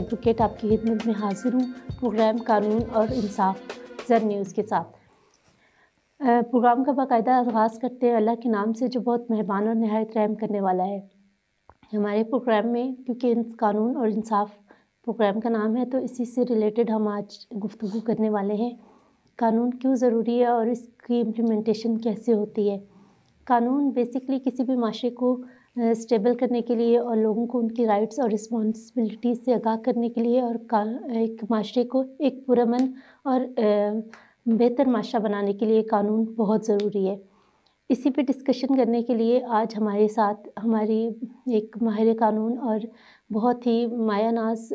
Advocate आपकी खिदमत में हाजिर हूँ प्रोग्राम कानून और इंसाफ जर न्यूज़ के साथ प्रोग्राम का बाकायदा आगाज़ करते हैं अल्लाह के नाम से जो बहुत मेहरबान और नहायत रहम करने वाला है हमारे प्रोग्राम में क्योंकि कानून और इंसाफ प्रोग्राम का नाम है तो इसी से रिलेटेड हम आज गुफ्तु करने वाले हैं कानून क्यों ज़रूरी है और इसकी इम्प्लीमेंटेशन कैसे होती है कानून बेसिकली किसी भी माशरे को स्टेबल करने के लिए और लोगों को उनकी राइट्स और रिस्पॉन्सिबिलिटी से आगाह करने के लिए और का एक माशरे को एक पुरमन और बेहतर माशरा बनाने के लिए कानून बहुत ज़रूरी है इसी पे डिस्कशन करने के लिए आज हमारे साथ हमारी एक माहिर कानून और बहुत ही माया नाज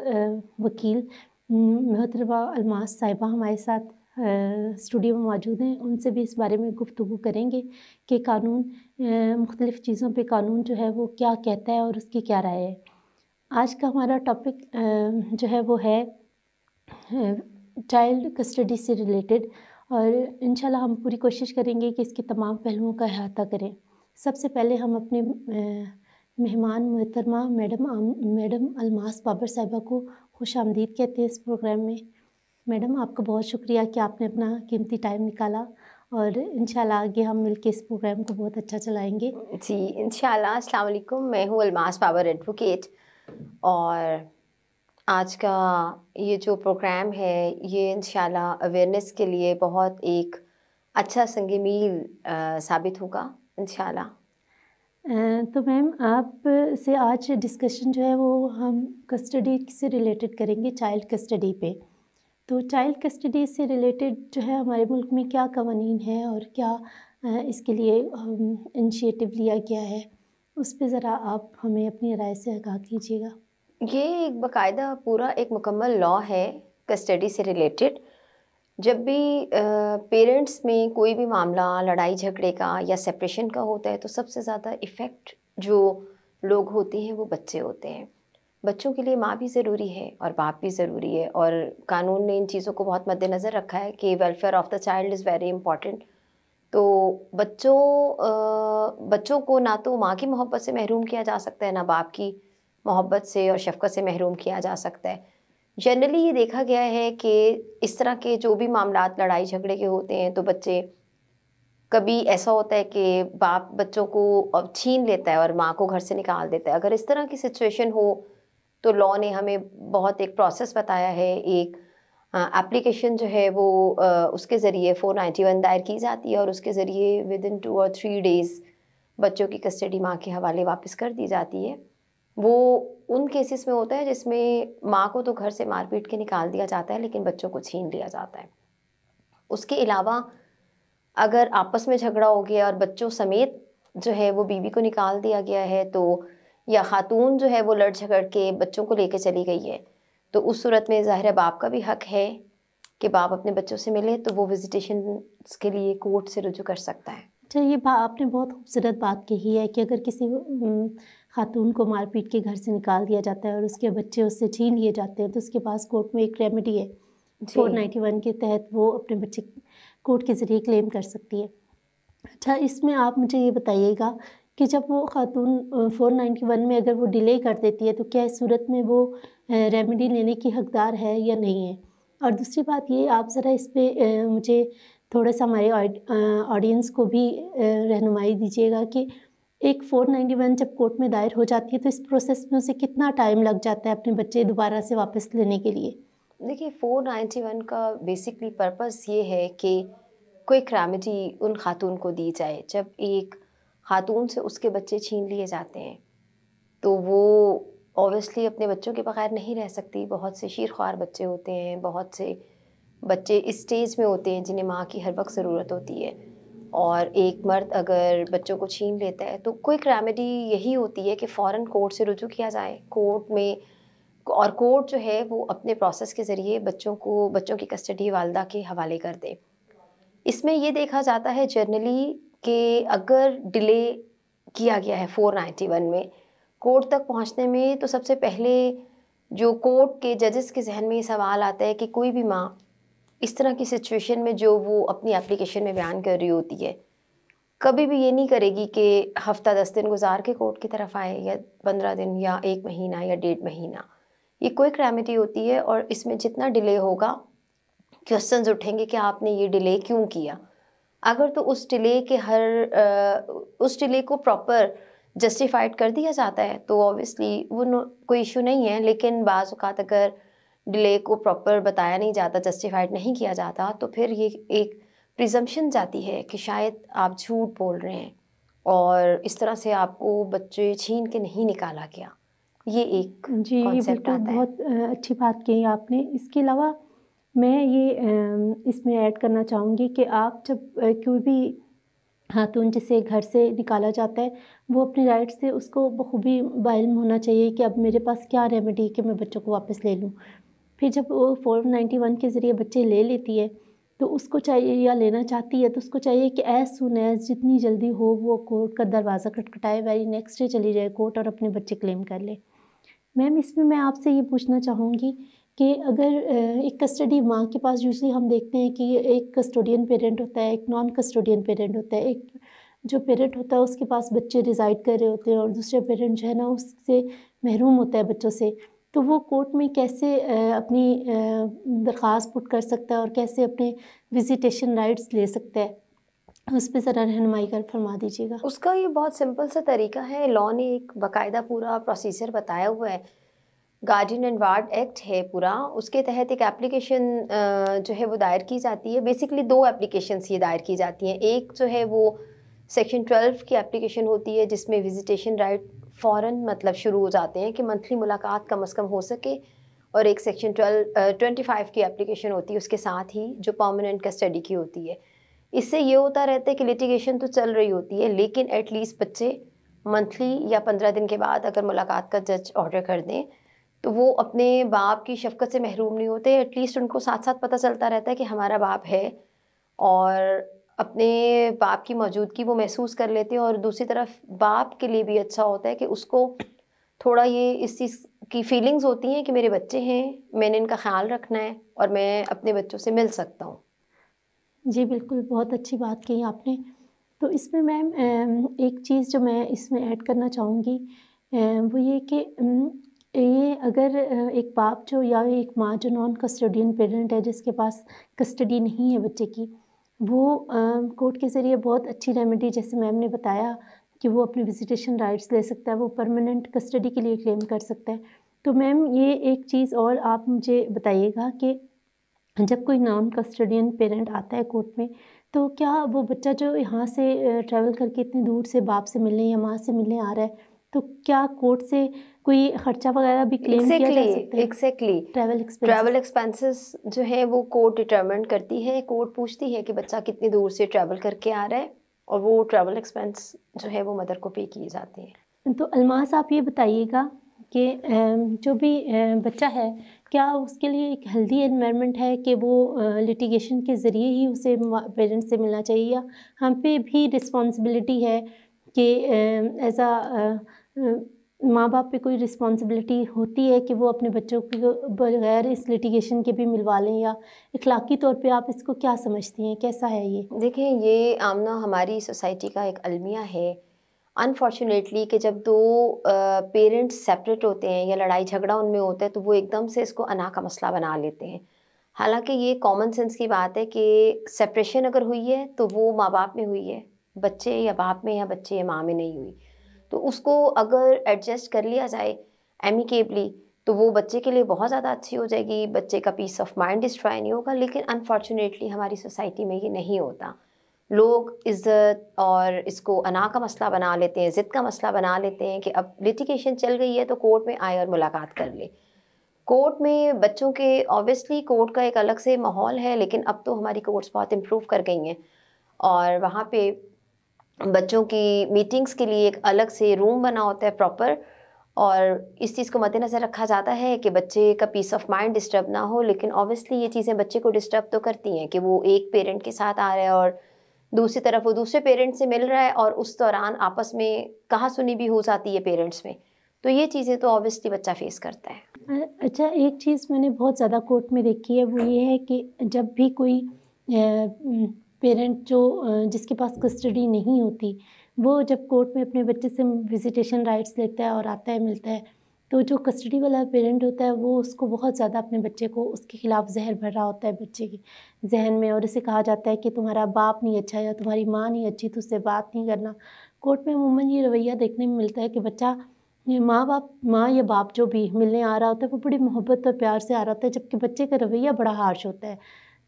वकील मोहतरबा अलमास साहिबा हमारे साथ स्टूडियो में मौजूद हैं उनसे भी इस बारे में गुफ्तु करेंगे कि कानून मुख्तलिफ़ चीज़ों पे कानून जो है वो क्या कहता है और उसकी क्या राय है आज का हमारा टॉपिक जो है वो है चाइल्ड कस्टडी से रिलेटेड और इन हम पूरी कोशिश करेंगे कि इसके तमाम पहलुओं का अहाता करें सबसे पहले हम अपने मेहमान मोहतरमा मैडम मैडम अलमास बाबर साहिबा को खुश आमदीद कहते हैं इस प्रोग्राम में मैडम आपका बहुत शुक्रिया कि आपने अपना कीमती टाइम निकाला और इंशाल्लाह आगे हम मिलकर इस प्रोग्राम को बहुत अच्छा चलाएंगे जी इंशाल्लाह अस्सलाम वालेकुम मैं हूँ अलमास पावर एडवोकेट और आज का ये जो प्रोग्राम है ये इन अवेयरनेस के लिए बहुत एक अच्छा संग मील साबित होगा इन तो मैम आप से आज डिस्कशन जो है वो हम कस्टडी से रिलेटेड करेंगे चाइल्ड कस्टडी पर तो चाइल्ड कस्टडी से रिलेटेड जो है हमारे मुल्क में क्या कवानीन है और क्या इसके लिए इनिशिएटिव लिया गया है उस पर ज़रा आप हमें अपनी राय से आगाह कीजिएगा ये एक बाकायदा पूरा एक मुकम्मल लॉ है कस्टडी से रिलेटेड जब भी पेरेंट्स में कोई भी मामला लड़ाई झगड़े का या सेपरेशन का होता है तो सबसे ज़्यादा इफ़ेक्ट जो लोग होते हैं वो बच्चे होते हैं बच्चों के लिए माँ भी ज़रूरी है और बाप भी ज़रूरी है और कानून ने इन चीज़ों को बहुत मद्देनज़र रखा है कि welfare of the child is very important तो बच्चों बच्चों को ना तो माँ की मोहब्बत से महरूम किया जा सकता है ना बाप की मोहब्बत से और शफकत से महरूम किया जा सकता है जनरली ये देखा गया है कि इस तरह के जो भी मामला लड़ाई झगड़े के होते हैं तो बच्चे कभी ऐसा होता है कि बाप बच्चों को छीन लेता है और माँ को घर से निकाल देता है अगर इस तरह की सिचुएशन हो तो लॉ ने हमें बहुत एक प्रोसेस बताया है एक एप्लीकेशन जो है वो उसके ज़रिए फोर नाइन्टी वन दायर की जाती है और उसके ज़रिए विद इन टू और थ्री डेज़ बच्चों की कस्टडी माँ के हवाले वापस कर दी जाती है वो उन केसेस में होता है जिसमें माँ को तो घर से मार पीट के निकाल दिया जाता है लेकिन बच्चों को छीन लिया जाता है उसके अलावा अगर आपस में झगड़ा हो गया और बच्चों समेत जो है वो बीवी को निकाल दिया गया है तो या ख़ातून जो है वो लड़ झगड़ के बच्चों को लेके चली गई है तो उस सूरत में ज़ाहिर है बाप का भी हक है कि बाप अपने बच्चों से मिले तो वो विजिटेशन के लिए कोर्ट से रुजू कर सकता है अच्छा ये आपने बहुत खूबसूरत बात कही है कि अगर किसी खातून को मारपीट के घर से निकाल दिया जाता है और उसके बच्चे उससे छीन लिए जाते हैं तो उसके पास कोर्ट में एक रेमेडी है फोर नाइन्टी वन के तहत वो अपने बच्चे कोर्ट के ज़रिए क्लेम कर सकती है अच्छा इसमें आप मुझे ये बताइएगा कि जब वो खातून फ़ोर नाइन्टी वन में अगर वो डिले कर देती है तो क्या इस सूरत में वो रेमेडी लेने की हकदार है या नहीं है और दूसरी बात ये आप ज़रा इस पर मुझे थोड़ा सा हमारे ऑडियंस को भी रहनुमाई दीजिएगा कि एक फ़ोर नाइन्टी वन जब कोर्ट में दायर हो जाती है तो इस प्रोसेस में उसे कितना टाइम लग जाता है अपने बच्चे दोबारा से वापस लेने के लिए देखिए फ़ोर नाइन्टी वन का बेसिकली पर्पस ये है कि क्विक रेमेडी उन खातून को दी जाए जब एक खातून से उसके बच्चे छीन लिए जाते हैं तो वो ऑब्वियसली अपने बच्चों के बगैर नहीं रह सकती बहुत से शीरख्वार बच्चे होते हैं बहुत से बच्चे इस स्टेज में होते हैं जिन्हें माँ की हर वक्त ज़रूरत होती है और एक मर्द अगर बच्चों को छीन लेता है तो क्विक रेमेडी यही होती है कि फ़ौर कोर्ट से रुजू किया जाए कोर्ट में और कोर्ट जो है वो अपने प्रोसेस के ज़रिए बच्चों को बच्चों की कस्टडी वालदा के हवाले कर दे इसमें ये देखा जाता है जर्नली कि अगर डिले किया गया है 491 में कोर्ट तक पहुंचने में तो सबसे पहले जो कोर्ट के जजेस के जहन में ये सवाल आता है कि कोई भी माँ इस तरह की सिचुएशन में जो वो अपनी एप्लीकेशन में बयान कर रही होती है कभी भी ये नहीं करेगी कि हफ्ता दस दिन गुजार के कोर्ट की तरफ आए या पंद्रह दिन या एक महीना या डेढ़ महीना ये कोई क्लैमिटी होती है और इसमें जितना डिले होगा क्वेश्चंस उठेंगे कि आपने ये डिले क्यों किया अगर तो उस डिले के हर उस डिले को प्रॉपर जस्टिफाइड कर दिया जाता है तो ऑब्वियसली वो कोई इशू नहीं है लेकिन बाज़ अवत अगर डिले को प्रॉपर बताया नहीं जाता जस्टिफाइड नहीं किया जाता तो फिर ये एक प्रिजम्पन जाती है कि शायद आप झूठ बोल रहे हैं और इस तरह से आपको बच्चे छीन के नहीं निकाला गया ये एक जी बिल्कुल बहुत अच्छी बात कही आपने इसके अलावा मैं ये इसमें ऐड करना चाहूँगी कि आप जब कोई भी खातून जिसे घर से निकाला जाता है वो अपनी राइट से उसको बखूबी बाइल होना चाहिए कि अब मेरे पास क्या रेमेडी है कि मैं बच्चों को वापस ले लूँ फिर जब वो फोर नाइन्टी वन के ज़रिए बच्चे ले लेती है तो उसको चाहिए या लेना चाहती है तो उसको चाहिए कि एज सुन एज जितनी जल्दी हो वो कोर्ट का दरवाज़ा खटखटाए वेरी नेक्स्ट डे चली जाए कोर्ट और अपने बच्चे क्लेम कर ले मैम इसमें मैं आपसे ये पूछना चाहूँगी कि अगर एक कस्टडी माँ के पास यूजली हम देखते हैं कि एक कस्टोडियन पेरेंट होता है एक नॉन कस्टोडियन पेरेंट होता है एक जो पेरेंट होता है उसके पास बच्चे रिजाइड कर रहे होते हैं और दूसरे पेरेंट जो है ना उससे महरूम होता है बच्चों से तो वो कोर्ट में कैसे अपनी दरख्वास्त पुट कर सकता है और कैसे अपने विजिटेशन राइट्स ले सकता है उस पर ज़रा रहनमाई कर फरमा दीजिएगा उसका ये बहुत सिंपल सा तरीका है लॉ ने एक बाकायदा पूरा प्रोसीजर बताया हुआ है गार्डियन एंड वार्ड एक्ट है पूरा उसके तहत एक एप्लीकेशन जो है वो दायर की जाती है बेसिकली दो एप्लीकेशन ये दायर की जाती हैं एक जो है वो सेक्शन ट्वेल्व की एप्लीकेशन होती है जिसमें विजिटेशन राइट फ़ौर मतलब शुरू हो जाते हैं कि मंथली मुलाकात कम अज़ कम हो सके और एक सेक्शन ट्वेल्व ट्वेंटी फाइव की एप्लीकेशन होती है उसके साथ ही जो परमानेंट कस्टडी की होती है इससे ये होता रहता है कि लिटिगेशन तो चल रही होती है लेकिन एटलीस्ट बच्चे मंथली या पंद्रह दिन के बाद अगर मुलाकात का जज ऑर्डर कर दें तो वो अपने बाप की शफकत से महरूम नहीं होते एटलीस्ट उनको साथ साथ पता चलता रहता है कि हमारा बाप है और अपने बाप की मौजूदगी वो महसूस कर लेते हैं और दूसरी तरफ बाप के लिए भी अच्छा होता है कि उसको थोड़ा ये इस चीज़ की फीलिंग्स होती हैं कि मेरे बच्चे हैं मैंने इनका ख्याल रखना है और मैं अपने बच्चों से मिल सकता हूँ जी बिल्कुल बहुत अच्छी बात कही आपने तो इसमें मैम एक चीज़ जो मैं इसमें ऐड करना चाहूँगी वो ये कि ये अगर एक बाप जो या एक माँ जो नॉन कस्टोडियन पेरेंट है जिसके पास कस्टडी नहीं है बच्चे की वो कोर्ट के ज़रिए बहुत अच्छी रेमेडी जैसे मैम ने बताया कि वो अपने विजिटेशन राइट्स ले सकता है वो परमानेंट कस्टडी के लिए क्लेम कर सकता है तो मैम ये एक चीज़ और आप मुझे बताइएगा कि जब कोई नॉन कस्टडियन पेरेंट आता है कोर्ट में तो क्या वो बच्चा जो यहाँ से ट्रैवल करके इतनी दूर से बाप से मिलने या माँ से मिलने आ रहा है तो क्या कोर्ट से कोई खर्चा वगैरह भी क्लेम exactly, किया जा सकता है एग्जैक्टली ट्रैवल ट्रैवल एक्सपेंसेस जो है वो कोर्ट डिटरमिन करती है कोर्ट पूछती है कि बच्चा कितनी दूर से ट्रैवल करके आ रहा है और वो ट्रैवल एक्सपेंस जो है वो मदर को पे किए जाते हैं तो अलमास आप ये बताइएगा कि जो भी बच्चा है क्या उसके लिए एक हेल्दी एनवायरनमेंट है कि वो लिटिगेशन के ज़रिए ही उसे पेरेंट्स से मिलना चाहिए या हम पे भी रिस्पॉन्सिबिलिटी है कि एज आ माँ बाप पे कोई रिस्पॉन्सिबिलिटी होती है कि वो अपने बच्चों को बगैर इस लिटिगेशन के भी मिलवा लें या इखलाकी तौर पे आप इसको क्या समझती हैं कैसा है ये देखें ये आमना हमारी सोसाइटी का एक अलमिया है अनफॉर्चुनेटली कि जब दो पेरेंट्स सेपरेट होते हैं या लड़ाई झगड़ा उनमें होता है तो वो एकदम से इसको अना का मसला बना लेते हैं हालांकि ये कॉमन सेंस की बात है कि सेपरेशन अगर हुई है तो वो माँ बाप में हुई है बच्चे या बाप में या बच्चे या माँ में नहीं हुई तो उसको अगर एडजस्ट कर लिया जाए एमिकेबली तो वो बच्चे के लिए बहुत ज़्यादा अच्छी हो जाएगी बच्चे का पीस ऑफ माइंड डिस्ट्रॉय नहीं होगा लेकिन अनफॉर्चुनेटली हमारी सोसाइटी में ये नहीं होता लोग इज़्ज़त और इसको अना का मसला बना लेते हैं ज़िद का मसला बना लेते हैं कि अब लिटिगेशन चल गई है तो कोर्ट में आए और मुलाकात कर ले कोर्ट में बच्चों के ऑब्वियसली कोर्ट का एक अलग से माहौल है लेकिन अब तो हमारी कोर्ट्स बहुत इम्प्रूव कर गई हैं और वहाँ पे बच्चों की मीटिंग्स के लिए एक अलग से रूम बना होता है प्रॉपर और इस चीज़ को मद्देनज़र रखा जाता है कि बच्चे का पीस ऑफ माइंड डिस्टर्ब ना हो लेकिन ऑब्वियसली ये चीज़ें बच्चे को डिस्टर्ब तो करती हैं कि वो एक पेरेंट के साथ आ रहा है और दूसरी तरफ वो दूसरे पेरेंट्स से मिल रहा है और उस दौरान आपस में कहाँ सुनी भी हो जाती है पेरेंट्स में तो ये चीज़ें तो ऑब्वियसली बच्चा फेस करता है अच्छा एक चीज़ मैंने बहुत ज़्यादा कोर्ट में देखी है वो ये है कि जब भी कोई पेरेंट जो जिसके पास कस्टडी नहीं होती वो जब कोर्ट में अपने बच्चे से विजिटेशन राइट्स लेता है और आता है मिलता है तो जो कस्टडी वाला पेरेंट होता है वो उसको बहुत ज़्यादा अपने बच्चे को उसके खिलाफ जहर भर रहा होता है बच्चे के जहन में और इसे कहा जाता है कि तुम्हारा बाप नहीं अच्छा या तुम्हारी माँ नहीं अच्छी तो उससे बात नहीं करना कोर्ट में अमूमन ये रवैया देखने में मिलता है कि बच्चा ये माँ बाप माँ या बाप जो भी मिलने आ रहा होता है वो बड़ी मोहब्बत और प्यार से आ रहा होता है जबकि बच्चे का रवैया बड़ा हार्श होता है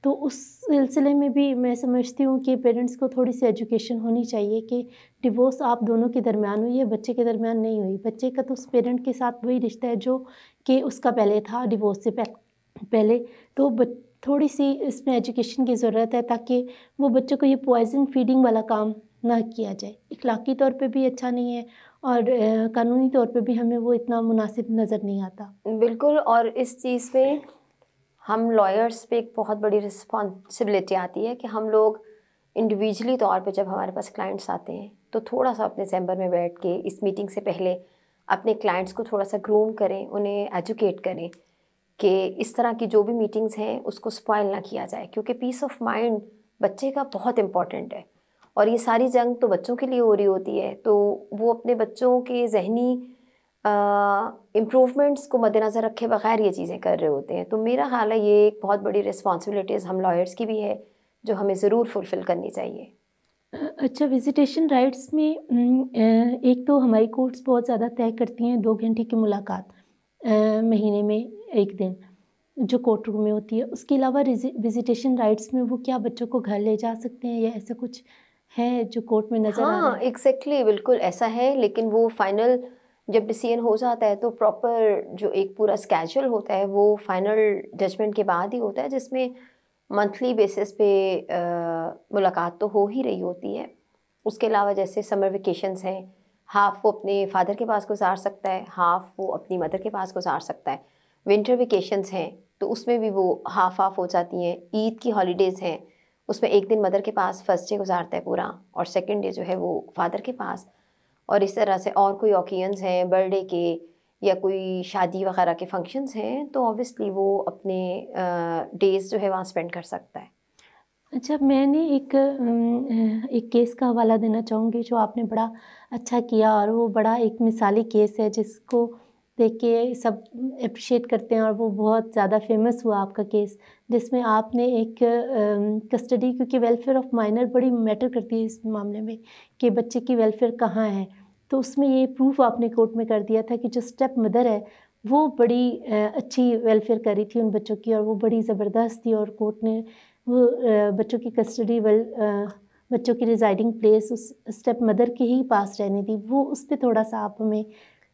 तो उस सिलसिले में भी मैं समझती हूँ कि पेरेंट्स को थोड़ी सी एजुकेशन होनी चाहिए कि डिवोर्स आप दोनों के दरमियान हुई है बच्चे के दरमियान नहीं हुई बच्चे का तो उस पेरेंट के साथ वही रिश्ता है जो कि उसका पहले था डिवोर्स से पहले तो थोड़ी सी इसमें एजुकेशन की ज़रूरत है ताकि वो बच्चों को ये पॉइजन फीडिंग वाला काम ना किया जाए इखलाकी तौर पे भी अच्छा नहीं है और कानूनी तौर पे भी हमें वो इतना मुनासिब नज़र नहीं आता बिल्कुल और इस चीज़ पे हम लॉयर्स पे एक बहुत बड़ी रिस्पॉन्सिबिलिटी आती है कि हम लोग इंडिविजुअली तौर पे जब हमारे पास क्लाइंट्स आते हैं तो थोड़ा सा अपने चैम्बर में बैठ के इस मीटिंग से पहले अपने क्लाइंट्स को थोड़ा सा ग्रूम करें उन्हें एजुकेट करें कि इस तरह की जो भी मीटिंग्स हैं उसको स्पॉइल ना किया जाए क्योंकि पीस ऑफ माइंड बच्चे का बहुत इम्पॉर्टेंट है और ये सारी जंग तो बच्चों के लिए हो रही होती है तो वो अपने बच्चों के जहनी इम्प्रूवमेंट्स को मद्देनज़र रखे बगैर ये चीज़ें कर रहे होते हैं तो मेरा ख्याल है ये एक बहुत बड़ी रिस्पॉन्सिबिलिटीज़ हम लॉयर्स की भी है जो हमें ज़रूर फुलफ़िल करनी चाहिए अच्छा विजिटेशन राइट्स में एक तो हमारी कोर्ट्स बहुत ज़्यादा तय करती हैं दो घंटे की मुलाकात महीने में एक दिन जो कोर्ट रूम में होती है उसके अलावा विजिटेशन राइट्स में वो क्या बच्चों को घर ले जा सकते हैं या ऐसा कुछ है जो कोर्ट में नज़र हाँ एग्जैक्टली exactly, बिल्कुल ऐसा है लेकिन वो फाइनल जब डिसीजन हो जाता है तो प्रॉपर जो एक पूरा स्केजल होता है वो फाइनल जजमेंट के बाद ही होता है जिसमें मंथली बेसिस पे आ, मुलाकात तो हो ही रही होती है उसके अलावा जैसे समर वेकेशंस हैं हाफ़ वो अपने फादर के पास गुजार सकता है हाफ़ वो अपनी मदर के पास गुजार सकता है विंटर वेकेशंस हैं तो उसमें भी वो हाफ हाफ हो जाती हैं ईद की हॉलीडेज़ हैं उसमें एक दिन मदर के पास फर्स्ट डे गुजारता है पूरा और सेकेंड डे जो है वो फादर के पास और इस तरह से और कोई ओकेजन्स हैं बर्थडे के या कोई शादी वगैरह के फंक्शंस हैं तो ऑब्वियसली वो अपने डेज़ जो है वहाँ स्पेंड कर सकता है अच्छा मैंने एक एक केस का हवाला देना चाहूँगी जो आपने बड़ा अच्छा किया और वो बड़ा एक मिसाली केस है जिसको देख के सब अप्रिशिएट करते हैं और वो बहुत ज़्यादा फेमस हुआ आपका केस जिसमें आपने एक कस्टडी क्योंकि वेलफेयर ऑफ माइनर बड़ी मैटर करती है इस मामले में कि बच्चे की वेलफेयर कहाँ है तो उसमें ये प्रूफ आपने कोर्ट में कर दिया था कि जो स्टेप मदर है वो बड़ी अच्छी वेलफेयर करी थी उन बच्चों की और वो बड़ी ज़बरदस्त थी और कोर्ट ने वो बच्चों की कस्टडी वेल बच्चों की रिजाइडिंग प्लेस उस स्टेप मदर के ही पास रहनी थी वो उस पर थोड़ा सा आप हमें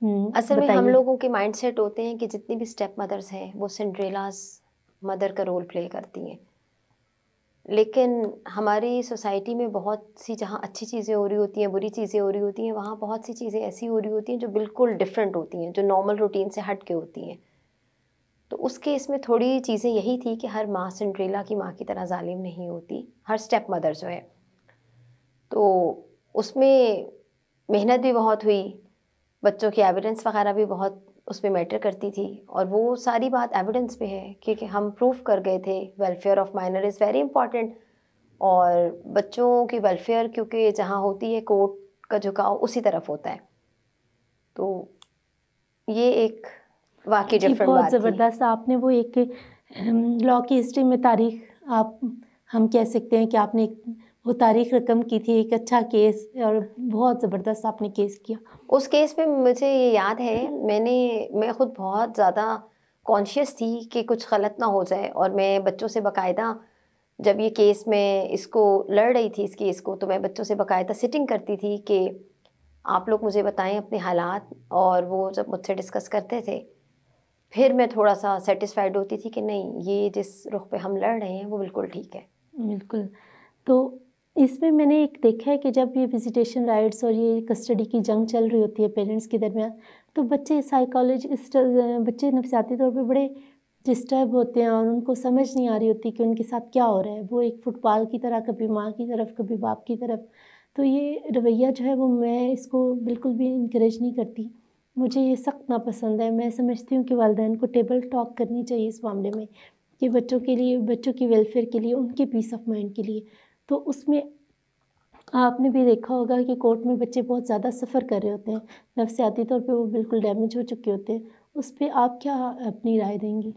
हम्म, असल में हम लोगों के माइंडसेट होते हैं कि जितनी भी स्टेप मदर्स हैं वो सिंड्रेलास मदर का रोल प्ले करती हैं लेकिन हमारी सोसाइटी में बहुत सी जहाँ अच्छी चीज़ें हो रही होती हैं बुरी चीज़ें हो रही होती हैं वहाँ बहुत सी चीज़ें ऐसी हो रही होती हैं जो बिल्कुल डिफरेंट होती हैं जो नॉर्मल रूटीन से हट के होती हैं तो उसके इसमें थोड़ी चीज़ें यही थी कि हर माँ सिंड्रेला की माँ की तरह ालिम नहीं होती हर स्टेप मदर जो है तो उसमें मेहनत भी बहुत हुई बच्चों की एविडेंस वगैरह भी बहुत उस पर मैटर करती थी और वो सारी बात एविडेंस पे है क्योंकि हम प्रूफ कर गए थे welfare of minor is very important और बच्चों की वेलफेयर क्योंकि जहाँ होती है कोर्ट का झुकाव उसी तरफ होता है तो ये एक वाकई डिफरेंट बहुत ज़बरदस्त आपने वो एक लॉ की हिस्ट्री में तारीख आप हम कह सकते हैं कि आपने एक वो तारीख रकम की थी एक अच्छा केस और बहुत ज़बरदस्त आपने केस किया उस केस में मुझे ये याद है मैंने मैं ख़ुद बहुत ज़्यादा कॉन्शियस थी कि कुछ गलत ना हो जाए और मैं बच्चों से बाकायदा जब ये केस में इसको लड़ रही थी इस केस को तो मैं बच्चों से बाकायदा सिटिंग करती थी कि आप लोग मुझे बताएं अपने हालात और वो जब मुझसे डिस्कस करते थे फिर मैं थोड़ा सा सेटिस्फाइड होती थी कि नहीं ये जिस रुख पे हम लड़ रहे हैं वो बिल्कुल ठीक है बिल्कुल तो इसमें मैंने एक देखा है कि जब ये विजिटेशन राइट्स और ये कस्टडी की जंग चल रही होती है पेरेंट्स के दरमियान तो बच्चे साइकोलॉजी बच्चे नफसियाती तौर पर बड़े डिस्टर्ब होते हैं और उनको समझ नहीं आ रही होती कि उनके साथ क्या हो रहा है वो एक फुटबॉल की तरह कभी माँ की तरफ कभी बाप की तरफ तो ये रवैया जो है वो मैं इसको बिल्कुल भी इंक्रेज नहीं करती मुझे ये सख्त नापसंद है मैं समझती हूँ कि वालदेन को टेबल टॉक करनी चाहिए इस मामले में कि बच्चों के लिए बच्चों की वेलफेयर के लिए उनके पीस ऑफ माइंड के लिए तो उसमें आपने भी देखा होगा कि कोर्ट में बच्चे बहुत ज़्यादा सफ़र कर रहे होते हैं नफसियाती तौर पे वो बिल्कुल डैमेज हो चुके होते हैं उस पर आप क्या अपनी राय देंगी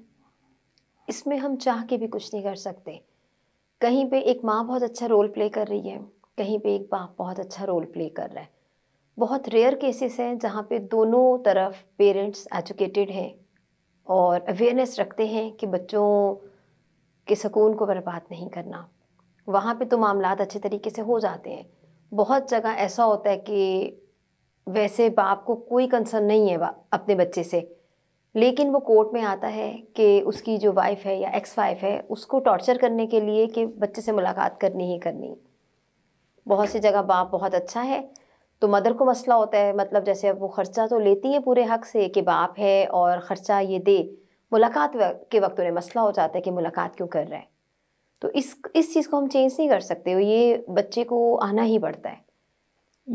इसमें हम चाह के भी कुछ नहीं कर सकते कहीं पे एक माँ बहुत अच्छा रोल प्ले कर रही है कहीं पे एक बाप बहुत अच्छा रोल प्ले कर रहा है बहुत रेयर केसेस हैं जहाँ पे दोनों तरफ पेरेंट्स एजुकेटेड हैं और अवेयरनेस रखते हैं कि बच्चों के सुकून को बर्बाद नहीं करना वहाँ पे तो मामला अच्छे तरीके से हो जाते हैं बहुत जगह ऐसा होता है कि वैसे बाप को कोई कंसर्न नहीं है अपने बच्चे से लेकिन वो कोर्ट में आता है कि उसकी जो वाइफ है या एक्स वाइफ है उसको टॉर्चर करने के लिए कि बच्चे से मुलाकात करनी ही करनी बहुत सी जगह बाप बहुत अच्छा है तो मदर को मसला होता है मतलब जैसे अब वो ख़र्चा तो लेती है पूरे हक से कि बाप है और ख़र्चा ये दे मुलाकात के वक्त उन्हें मसला हो जाता है कि मुलाकात क्यों कर रहा है तो इस इस चीज़ को हम चेंज नहीं कर सकते हो ये बच्चे को आना ही पड़ता है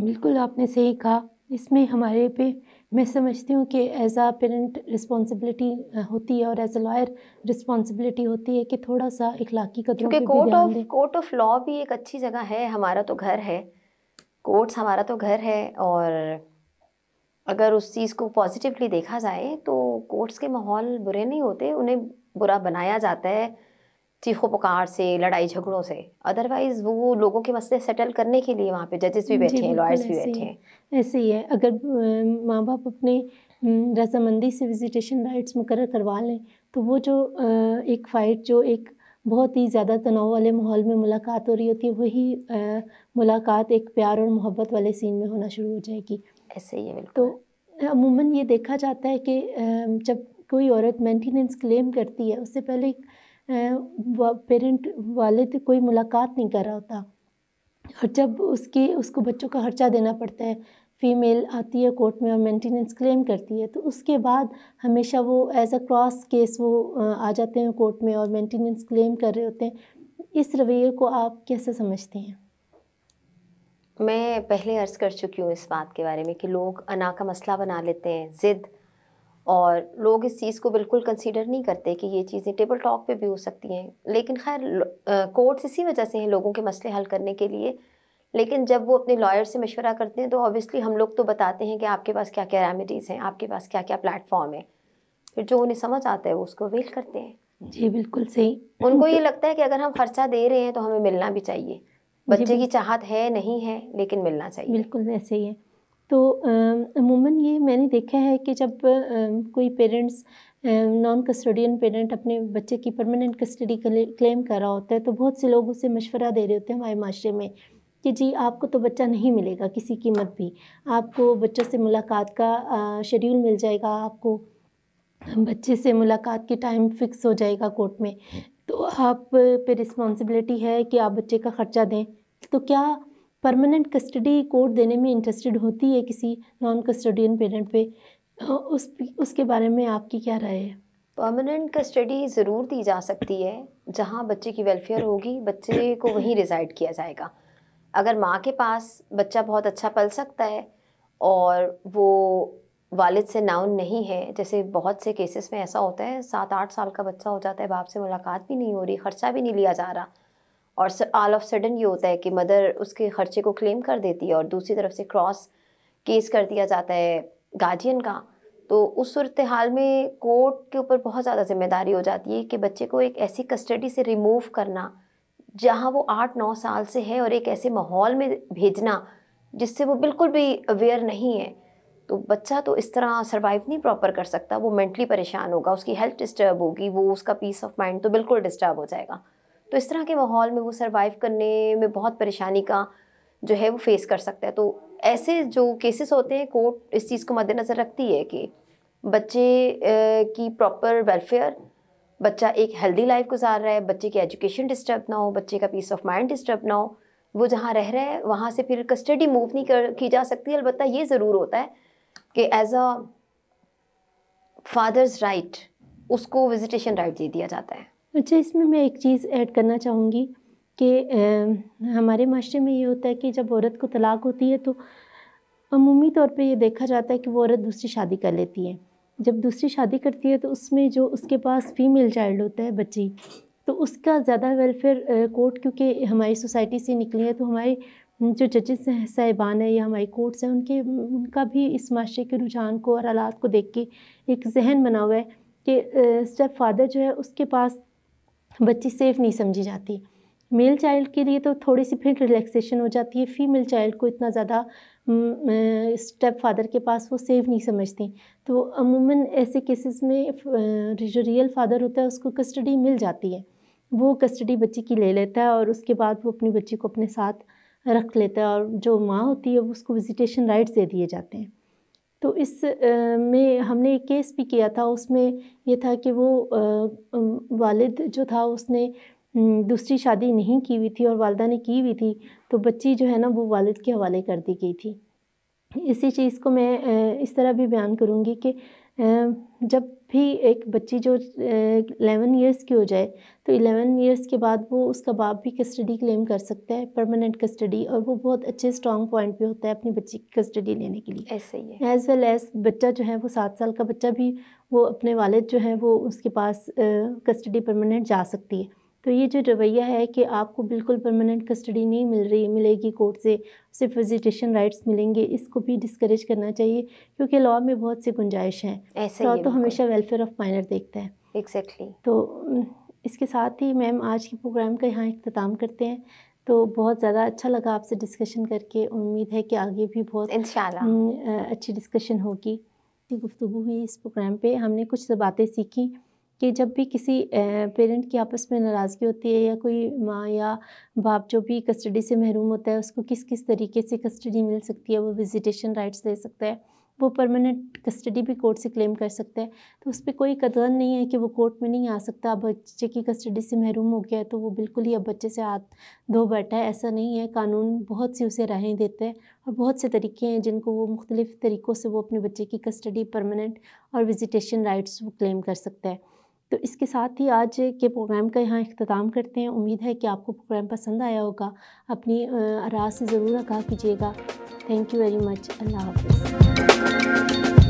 बिल्कुल आपने सही कहा इसमें हमारे पे मैं समझती हूँ कि एज आ पेरेंट रिस्पॉन्सिबिलिटी होती है और एज अ लॉयर रिस्पॉन्सिबिलिटी होती है कि थोड़ा सा इखलाकी का क्योंकि court of court of law भी एक अच्छी जगह है हमारा तो घर है कोर्ट्स हमारा तो घर है और अगर उस चीज़ को पॉजिटिवली देखा जाए तो कोर्ट्स के माहौल बुरे नहीं होते उन्हें बुरा बनाया जाता है चीखों पुकार से लड़ाई झगड़ों से अदरवाइज वो लोगों के मसले सेटल करने के लिए वहाँ पे जजेस भी बैठे हैं लॉयर्स भी बैठे हैं ऐसे ही है अगर माँ बाप अपने रजामंदी से विजिटेशन राइट्स मुकर करवा लें तो वो जो एक फ़ाइट जो एक बहुत ही ज़्यादा तनाव वाले माहौल में मुलाकात हो रही होती है वही मुलाकात एक प्यार और मोहब्बत वाले सीन में होना शुरू हो जाएगी ऐसे ही है तो अमूमन ये देखा जाता है कि जब कोई औरत मेंटेनेंस क्लेम करती है उससे पहले पेरेंट वाले तो कोई मुलाकात नहीं कर रहा होता और जब उसकी उसको बच्चों का खर्चा देना पड़ता है फीमेल आती है कोर्ट में और मेंटेनेंस क्लेम करती है तो उसके बाद हमेशा वो एज अ क्रॉस केस वो आ जाते हैं कोर्ट में और मेंटेनेंस क्लेम कर रहे होते हैं इस रवैये को आप कैसे समझते हैं मैं पहले अर्ज़ कर चुकी हूँ इस बात के बारे में कि लोग अना का मसला बना लेते हैं ज़िद और लोग इस चीज़ को बिल्कुल कंसीडर नहीं करते कि ये चीज़ें टेबल टॉक पे भी हो सकती हैं लेकिन खैर कोर्ट्स इसी वजह से हैं लोगों के मसले हल करने के लिए लेकिन जब वो अपने लॉयर से मशवरा करते हैं तो ऑब्वियसली हम लोग तो बताते हैं कि आपके पास क्या क्या रेमिडीज़ हैं आपके पास क्या क्या प्लेटफॉर्म है फिर जो उन्हें समझ आता है वो उसको अवेल करते हैं जी बिल्कुल सही उनको ये लगता है कि अगर हम खर्चा दे रहे हैं तो हमें मिलना भी चाहिए बच्चे की चाहत है नहीं है लेकिन मिलना चाहिए बिल्कुल ऐसे ही है तो अमूमन ये मैंने देखा है कि जब कोई पेरेंट्स नॉन कस्टोडियन पेरेंट अपने बच्चे की परमानेंट कस्टडी क्लेम कर रहा होता है तो बहुत से लोग उसे मशवरा दे रहे होते हैं हमारे माशरे में कि जी आपको तो बच्चा नहीं मिलेगा किसी कीमत भी आपको बच्चों से मुलाकात का शेड्यूल मिल जाएगा आपको बच्चे से मुलाकात के टाइम फिक्स हो जाएगा कोर्ट में हम्म। तो आप पे रिस्पॉन्सिबिलिटी है कि आप बच्चे का ख़र्चा दें तो क्या परमानेंट कस्टडी कोर्ट देने में इंटरेस्टेड होती है किसी नॉन कस्टडियन पेरेंट पे हाँ, उस उसके बारे में आपकी क्या राय है परमानेंट कस्टडी ज़रूर दी जा सकती है जहाँ बच्चे की वेलफेयर होगी बच्चे को वहीं रिजाइड किया जाएगा अगर माँ के पास बच्चा बहुत अच्छा पल सकता है और वो वालिद से नाउन नहीं है जैसे बहुत से केसेस में ऐसा होता है सात आठ साल का बच्चा हो जाता है बाप से मुलाकात भी नहीं हो रही खर्चा भी नहीं लिया जा रहा और ऑल ऑफ सडन ये होता है कि मदर उसके खर्चे को क्लेम कर देती है और दूसरी तरफ से क्रॉस केस कर दिया जाता है गार्जियन का तो उस सूरत हाल में कोर्ट के ऊपर बहुत ज़्यादा जिम्मेदारी हो जाती है कि बच्चे को एक ऐसी कस्टडी से रिमूव करना जहाँ वो आठ नौ साल से है और एक ऐसे माहौल में भेजना जिससे वो बिल्कुल भी अवेयर नहीं है तो बच्चा तो इस तरह सर्वाइव नहीं प्रॉपर कर सकता वो मेंटली परेशान होगा उसकी हेल्थ डिस्टर्ब होगी वो उसका पीस ऑफ माइंड तो बिल्कुल डिस्टर्ब हो जाएगा तो इस तरह के माहौल में वो सर्वाइव करने में बहुत परेशानी का जो है वो फेस कर सकता है तो ऐसे जो केसेस होते हैं कोर्ट इस चीज़ को मद्देनज़र रखती है कि बच्चे की प्रॉपर वेलफेयर बच्चा एक हेल्दी लाइफ गुजार रहा है बच्चे की एजुकेशन डिस्टर्ब ना हो बच्चे का पीस ऑफ माइंड डिस्टर्ब ना हो वो जहाँ रह रहा है वहाँ से फिर कस्टडी मूव नहीं कर की जा सकती अलबत्त ये ज़रूर होता है कि एज अ फादर्स राइट उसको विजिटेशन राइट दे दिया जाता है अच्छा इसमें मैं एक चीज़ ऐड करना चाहूँगी कि हमारे माशरे में ये होता है कि जब औरत को तलाक होती है तो अमूमी तौर पे ये देखा जाता है कि वो औरत दूसरी शादी कर लेती है जब दूसरी शादी करती है तो उसमें जो उसके पास फीमेल चाइल्ड होता है बच्ची तो उसका ज़्यादा वेलफेयर कोर्ट क्योंकि हमारी सोसाइटी से निकली है तो हमारे जो जजेस साहिबान हैं या हमारे कोर्ट्स हैं उनके उनका भी इस माशरे के रुझान को और हालात को देख के एक जहन बना हुआ है कि स्टेप फादर जो है उसके पास बच्ची सेफ नहीं समझी जाती मेल चाइल्ड के लिए तो थोड़ी सी फिर रिलैक्सेशन हो जाती है फीमेल चाइल्ड को इतना ज़्यादा स्टेप फादर के पास वो सेफ नहीं समझती तो अमूमन ऐसे केसेस में जो रियल फादर होता है उसको कस्टडी मिल जाती है वो कस्टडी बच्ची की ले लेता है और उसके बाद वो अपनी बच्ची को अपने साथ रख लेता है और जो माँ होती है उसको विजिटेशन राइट्स दे दिए जाते हैं तो इस में हमने एक केस भी किया था उसमें ये था कि वो वालिद जो था उसने दूसरी शादी नहीं की हुई थी और वालदा ने की हुई थी तो बच्ची जो है ना वो वालिद के हवाले कर दी गई थी इसी चीज़ को मैं इस तरह भी बयान करूँगी कि जब भी एक बच्ची जो एलेवन ईयर्स की हो जाए तो एलेवन ईयर्स के बाद वो उसका बाप भी कस्टडी क्लेम कर सकता है परमानेंट कस्टडी और वो बहुत अच्छे स्ट्रॉन्ग पॉइंट पे होता है अपनी बच्ची की कस्टडी लेने के लिए ऐसे ही है एज़ वेल एज़ बच्चा जो है वो सात साल का बच्चा भी वो अपने वालद जो है वो उसके पास कस्टडी परमानेंट जा सकती है तो ये जो रवैया है कि आपको बिल्कुल परमानेंट कस्टडी नहीं मिल रही मिलेगी कोर्ट से सिर्फ विजिटेशन राइट्स मिलेंगे इसको भी डिस्करेज करना चाहिए क्योंकि लॉ में बहुत सी गुंजाइश हैं लॉ तो हमेशा वेलफेयर ऑफ माइनर देखता है एग्जैक्टली exactly. तो इसके साथ ही मैम आज के प्रोग्राम का यहाँ अख्ताम करते हैं तो बहुत ज़्यादा अच्छा लगा आपसे डिस्कशन करके उम्मीद है कि आगे भी बहुत अच्छी डिस्कशन होगी गुफ्तु हुई इस प्रोग्राम पे हमने कुछ बातें सीखी कि जब भी किसी पेरेंट की आपस में नाराज़गी होती है या कोई माँ या बाप जो भी कस्टडी से महरूम होता है उसको किस किस तरीके से कस्टडी मिल सकती है वो विजिटेशन राइट्स दे सकता है वो परमानेंट कस्टडी भी कोर्ट से क्लेम कर सकता है तो उस पर कोई कदर नहीं है कि वो कोर्ट में नहीं आ सकता बच्चे की कस्टडी से महरूम हो गया है तो वो बिल्कुल ही अब बच्चे से हाथ धो बैठा है ऐसा नहीं है कानून बहुत सी उसे राहें देते हैं और बहुत से तरीके हैं जिनको वो मुख्तलिफ़ तरीक़ों से वो अपने बच्चे की कस्टडी परमानेंट और विजिटेशन राइट्स वो क्लेम कर सकता है तो इसके साथ ही आज के प्रोग्राम का यहाँ अख्ताम करते हैं उम्मीद है कि आपको प्रोग्राम पसंद आया होगा अपनी राह से ज़रूर आगा कीजिएगा थैंक यू वेरी मच अल्लाह हाफ़